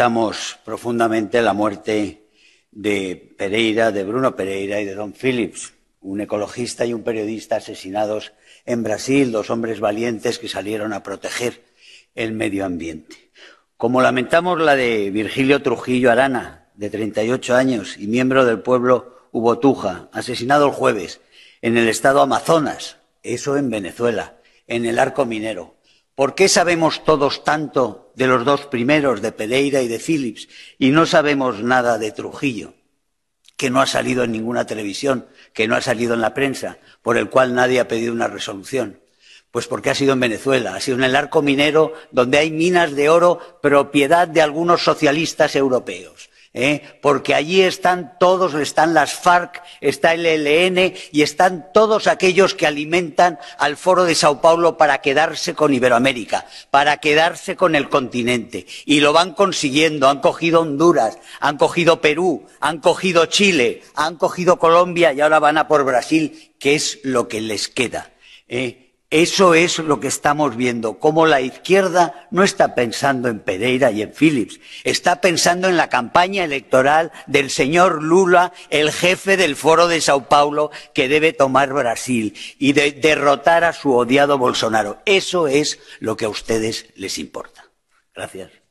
lamentamos profundamente la muerte de Pereira, de Bruno Pereira y de Don Phillips, un ecologista y un periodista asesinados en Brasil, dos hombres valientes que salieron a proteger el medio ambiente. Como lamentamos la de Virgilio Trujillo Arana, de 38 años y miembro del pueblo Ubotuja, asesinado el jueves en el estado Amazonas, eso en Venezuela, en el arco minero, ¿Por qué sabemos todos tanto de los dos primeros, de Pereira y de Phillips, y no sabemos nada de Trujillo, que no ha salido en ninguna televisión, que no ha salido en la prensa, por el cual nadie ha pedido una resolución? Pues porque ha sido en Venezuela, ha sido en el arco minero donde hay minas de oro propiedad de algunos socialistas europeos ¿eh? porque allí están todos, están las FARC, está el ELN y están todos aquellos que alimentan al Foro de Sao Paulo para quedarse con Iberoamérica, para quedarse con el continente. Y lo van consiguiendo. Han cogido Honduras, han cogido Perú, han cogido Chile, han cogido Colombia y ahora van a por Brasil, que es lo que les queda. ¿eh? Eso es lo que estamos viendo, como la izquierda no está pensando en Pereira y en Phillips, está pensando en la campaña electoral del señor Lula, el jefe del Foro de Sao Paulo, que debe tomar Brasil y derrotar a su odiado Bolsonaro. Eso es lo que a ustedes les importa. Gracias.